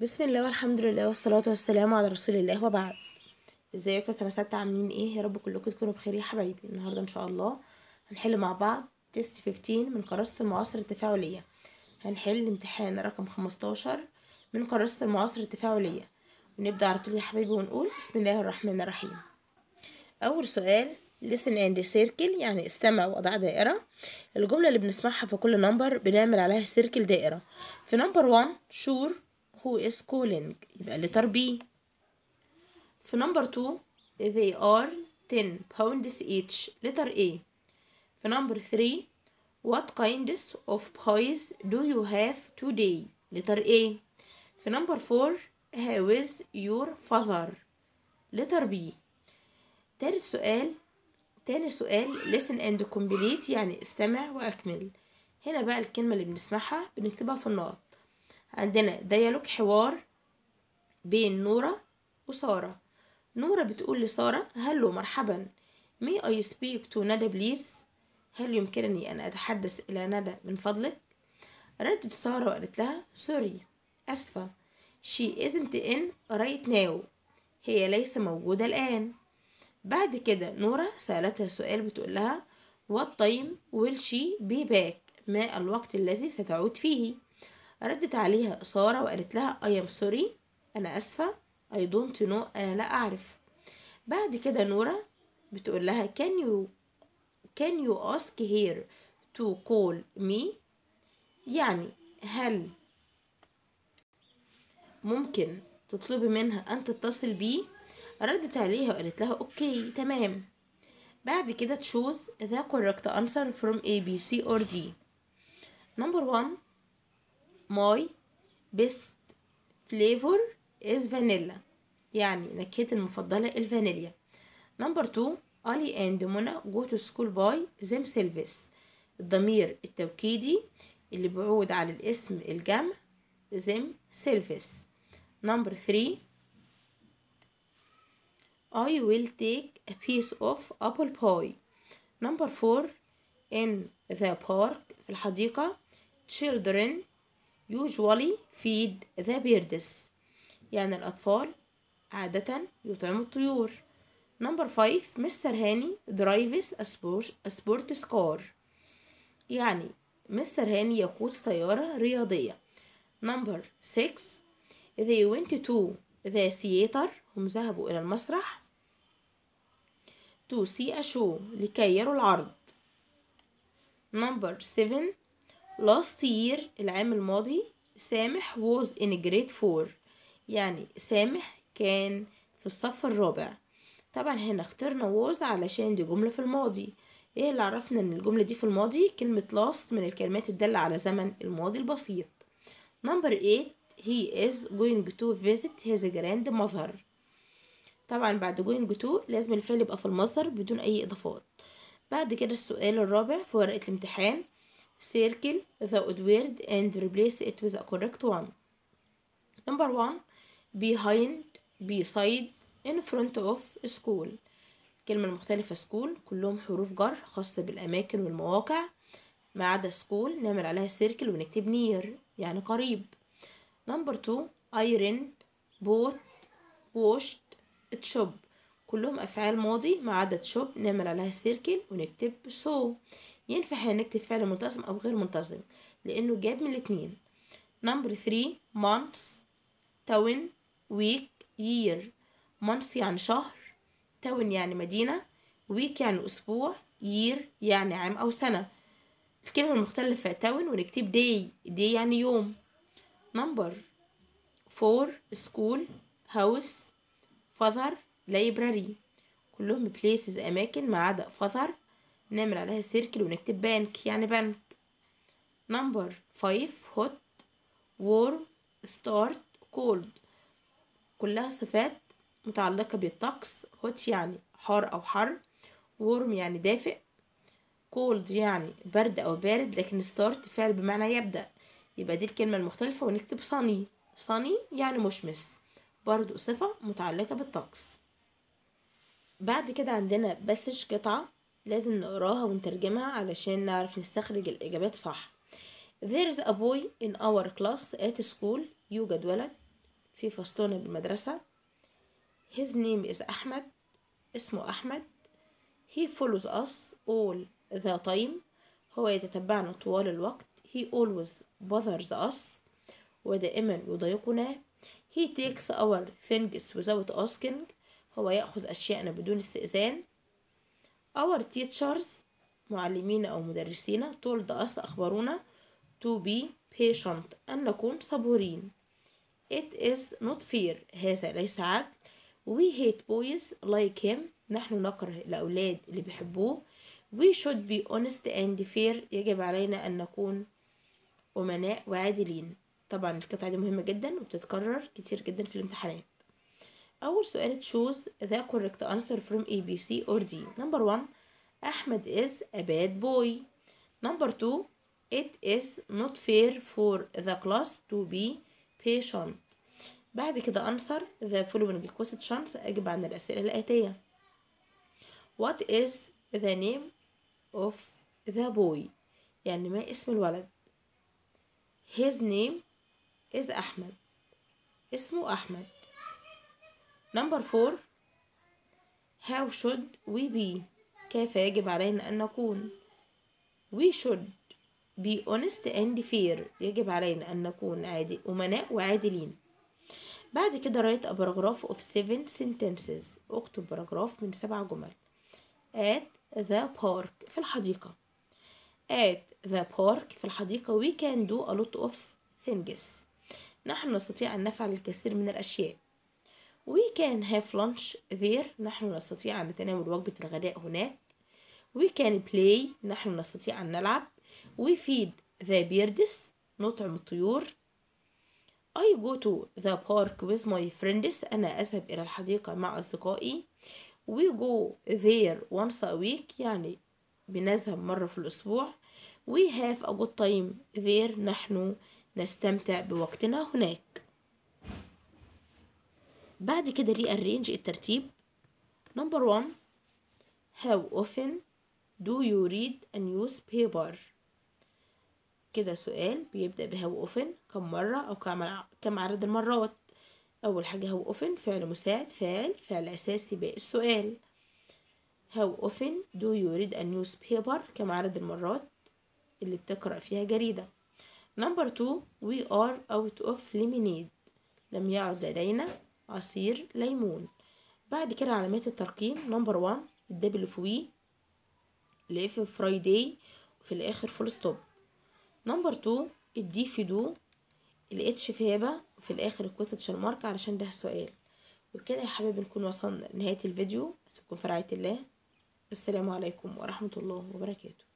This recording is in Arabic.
بسم الله والحمد لله والصلاة والسلام على رسول الله وبعد ازيكم يا سنة ستة عاملين ايه يا رب كلكم تكونوا بخير يا حبايبي النهاردة ان شاء الله هنحل مع بعض تيست 15 من قراصة المعاصر التفاعلية هنحل امتحان رقم 15 من قراصة المعاصر التفاعلية ونبدأ على طول يا حبايبي ونقول بسم الله الرحمن الرحيم أول سؤال listen and سيركل يعني استمع وأضع دائرة الجملة اللي بنسمعها في كل نمبر بنعمل عليها سيركل دائرة في نمبر 1 sure who is calling يبقى letter B في number 2 they are 10 pounds each letter A في number 3 what kinds of pies do you have today letter A في number 4 how is your father letter B تالت سؤال تاني سؤال listen and complete يعني استمع وأكمل هنا بقى الكلمة اللي بنسمعها بنكتبها في النقط عندنا ديالوج حوار بين نورة وسارة نورة بتقول لسارة هلو مرحبا مي اي سبيك تو ندى بليز هل يمكنني أن أتحدث إلى ندى من فضلك؟ ردت سارة وقالت لها سوري أسفة she isn't in right now هي ليس موجودة الآن بعد كده نورة سألتها سؤال بتقول لها what time will she be back ما الوقت الذي ستعود فيه ردت عليها ساره وقالت لها I am sorry أنا أسفة I don't know أنا لا أعرف بعد كده نورا بتقول لها can you can you ask her to call me يعني هل ممكن تطلبي منها أن تتصل بي ردت عليها وقالت لها أوكي تمام بعد كده تشوز the correct answer from A B C or D نمبر 1 ماي بيست flavor از فانيلا يعني نكهتي المفضلة الفانيليا نمبر 2 ألي أند منى جو تو سكول باي زيم سيلفيس الضمير التوكيدي اللي بيعود على الاسم الجمع زيم سيلفيس نمبر 3 I will take a piece of apple pie number 4 in the park في الحديقة children usually feed the birds يعني الأطفال عادة يطعموا الطيور نمبر 5 مستر هاني drives a sports car يعني مستر هاني يقود سيارة رياضية نمبر 6 they went to the theater هم ذهبوا إلى المسرح to see a show لكي يروا العرض نمبر 7 last year العام الماضي سامح was in grade 4 يعني سامح كان في الصف الرابع طبعا هنا اخترنا was علشان دي جملة في الماضي ايه اللي عرفنا ان الجملة دي في الماضي كلمة last من الكلمات الدالة على زمن الماضي البسيط number 8 he is going to visit his grandmother طبعا بعد going to لازم الفعل يبقى في المصدر بدون اي اضافات بعد كده السؤال الرابع في ورقة الامتحان circle the odd word and replace it with a correct one number one behind beside in front of school الكلمة المختلفة school كلهم حروف جر خاصة بالأماكن والمواقع ما عدا school نعمل عليها circle ونكتب near يعني قريب Number two, iron bought washed تشوب كلهم أفعال ماضي ما عدا تشوب نعمل عليها circle ونكتب so ينفع نكتب فعل منتظم أو غير منتظم لأنه جاب من الاتنين نمبر 3 months تاون ويك يير months يعني شهر تاون يعني مدينة ويك يعني أسبوع يير يعني عام أو سنة الكلمة المختلفة تاون ونكتب day دي يعني يوم نمبر فور سكول هاوس فذر library كلهم places أماكن ما عدا فذر نعمل عليها سيركل ونكتب بانك يعني بانك نمبر فايف هوت وورم ستارت كولد كلها صفات متعلقة بالطقس هوت يعني حار أو حر وورم يعني دافئ كولد يعني برد أو بارد لكن ستارت فعل بمعنى يبدأ يبقى دي الكلمة المختلفة ونكتب صني صني يعني مشمس برضو صفة متعلقة بالطقس بعد كده عندنا بسج قطعة لازم نقراها ونترجمها علشان نعرف نستخرج الإجابات صح There is a boy in our class at school يوجد ولد في فستان بالمدرسة His name is أحمد اسمه أحمد He follows us all the time هو يتتبعنا طوال الوقت He always bothers us ودائما يضايقنا He takes our things without asking هو يأخذ أشياءنا بدون استئذان our teachers معلمين أو مدرسين told us أخبرونا to be patient أن نكون صبورين it is not fair هذا ليس عدل we hate boys like him نحن نكره الأولاد اللي بيحبوه we should be honest and fair يجب علينا أن نكون أمناء وعادلين طبعا القطعة دي مهمة جدا وبتتكرر كتير جدا في الامتحانات أول سؤال choose the correct answer from A, B, C or D number one أحمد is a bad boy number two it is not fair for the class to be patient بعد كده answer the following questions أجب عن الأسئلة الآتية what is the name of the boy يعني ما اسم الولد his name is أحمد اسمه أحمد نمبر فور how should we be كيف يجب علينا أن نكون we should be honest and fair يجب علينا أن نكون عادل أمناء وعادلين بعد كده write a paragraph of seven sentences اكتب paragraph من سبع جمل at the park في الحديقة at the park في الحديقة we can do a lot of things نحن نستطيع أن نفعل الكثير من الأشياء we can have lunch there نحن نستطيع أن نتناول وجبة الغداء هناك we can play نحن نستطيع أن نلعب we feed the birds نطعم الطيور I go to the park with my friends أنا أذهب إلى الحديقة مع أصدقائي we go there once a week يعني بنذهب مرة في الأسبوع we have a good time there نحن نستمتع بوقتنا هناك بعد كده ري ارينج الترتيب نمبر 1 اوفن دو يو ريد ا نيوز بيبر كده سؤال بيبدأ بهاو اوفن كم مرة أو كم عدد المرات أول حاجة هاو اوفن فعل مساعد فاعل فعل أساسي بالسؤال اوفن دو يو ريد ا نيوز بيبر كم عدد المرات اللي بتقرأ فيها جريدة نمبر 2 وي ار اوت اوف ليمينيد لم يعد لدينا عصير ليمون بعد كده علامات الترقيم نمبر وان الدبل فوي الاف فرايداي وفي الاخر فول ستوب نمبر تو الدي في دو الاتش في هبه وفي الاخر كويستشن مارك علشان ده سؤال وبكده يا حبايبي نكون وصلنا لنهايه الفيديو اسيبكم في رعايه الله السلام عليكم ورحمه الله وبركاته